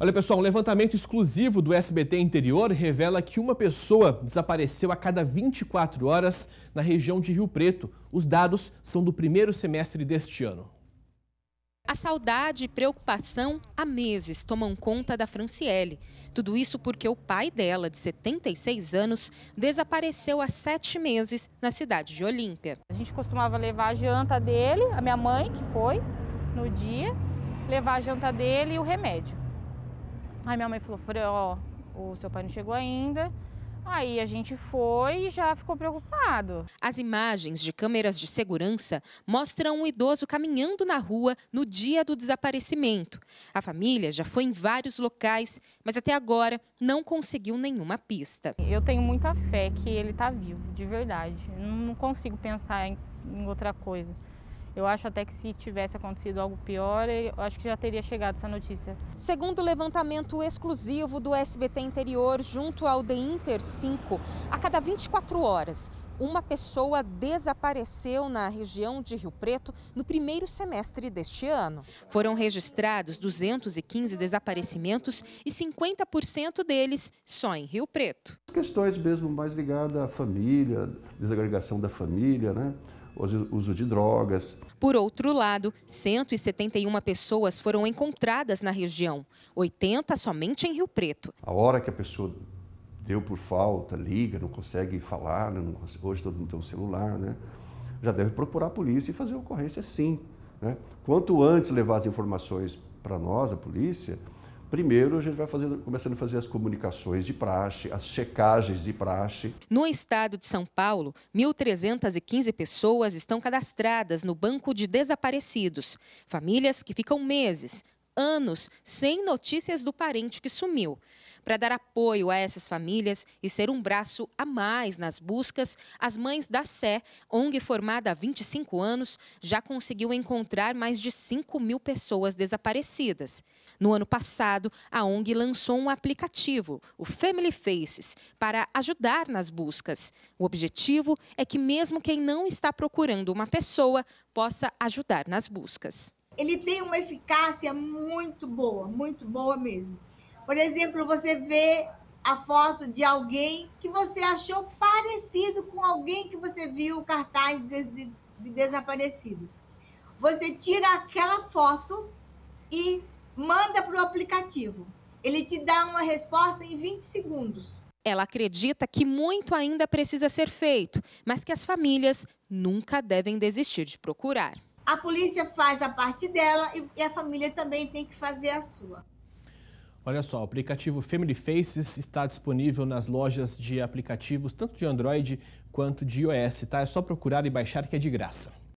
Olha pessoal, um levantamento exclusivo do SBT Interior revela que uma pessoa desapareceu a cada 24 horas na região de Rio Preto. Os dados são do primeiro semestre deste ano. A saudade e preocupação há meses tomam conta da Franciele. Tudo isso porque o pai dela, de 76 anos, desapareceu há sete meses na cidade de Olímpia. A gente costumava levar a janta dele, a minha mãe, que foi no dia, levar a janta dele e o remédio. Aí minha mãe falou, falei, ó, o seu pai não chegou ainda. Aí a gente foi e já ficou preocupado. As imagens de câmeras de segurança mostram um idoso caminhando na rua no dia do desaparecimento. A família já foi em vários locais, mas até agora não conseguiu nenhuma pista. Eu tenho muita fé que ele está vivo, de verdade. não consigo pensar em outra coisa. Eu acho até que se tivesse acontecido algo pior, eu acho que já teria chegado essa notícia. Segundo o levantamento exclusivo do SBT Interior junto ao The Inter 5, a cada 24 horas, uma pessoa desapareceu na região de Rio Preto no primeiro semestre deste ano. Foram registrados 215 desaparecimentos e 50% deles só em Rio Preto. As questões mesmo mais ligadas à família, desagregação da família, né? uso de drogas. Por outro lado, 171 pessoas foram encontradas na região, 80 somente em Rio Preto. A hora que a pessoa deu por falta, liga, não consegue falar, né, não consegue, hoje todo mundo tem um celular, né? Já deve procurar a polícia e fazer ocorrência sim. Né? Quanto antes levar as informações para nós, a polícia, Primeiro, a gente vai fazer, começando a fazer as comunicações de praxe, as checagens de praxe. No estado de São Paulo, 1.315 pessoas estão cadastradas no banco de desaparecidos. Famílias que ficam meses anos sem notícias do parente que sumiu. Para dar apoio a essas famílias e ser um braço a mais nas buscas, as Mães da Sé, ONG formada há 25 anos, já conseguiu encontrar mais de 5 mil pessoas desaparecidas. No ano passado, a ONG lançou um aplicativo, o Family Faces, para ajudar nas buscas. O objetivo é que, mesmo quem não está procurando uma pessoa, possa ajudar nas buscas ele tem uma eficácia muito boa, muito boa mesmo. Por exemplo, você vê a foto de alguém que você achou parecido com alguém que você viu o cartaz de, de, de desaparecido. Você tira aquela foto e manda para o aplicativo. Ele te dá uma resposta em 20 segundos. Ela acredita que muito ainda precisa ser feito, mas que as famílias nunca devem desistir de procurar. A polícia faz a parte dela e a família também tem que fazer a sua. Olha só, o aplicativo Family Faces está disponível nas lojas de aplicativos tanto de Android quanto de iOS, tá? É só procurar e baixar que é de graça.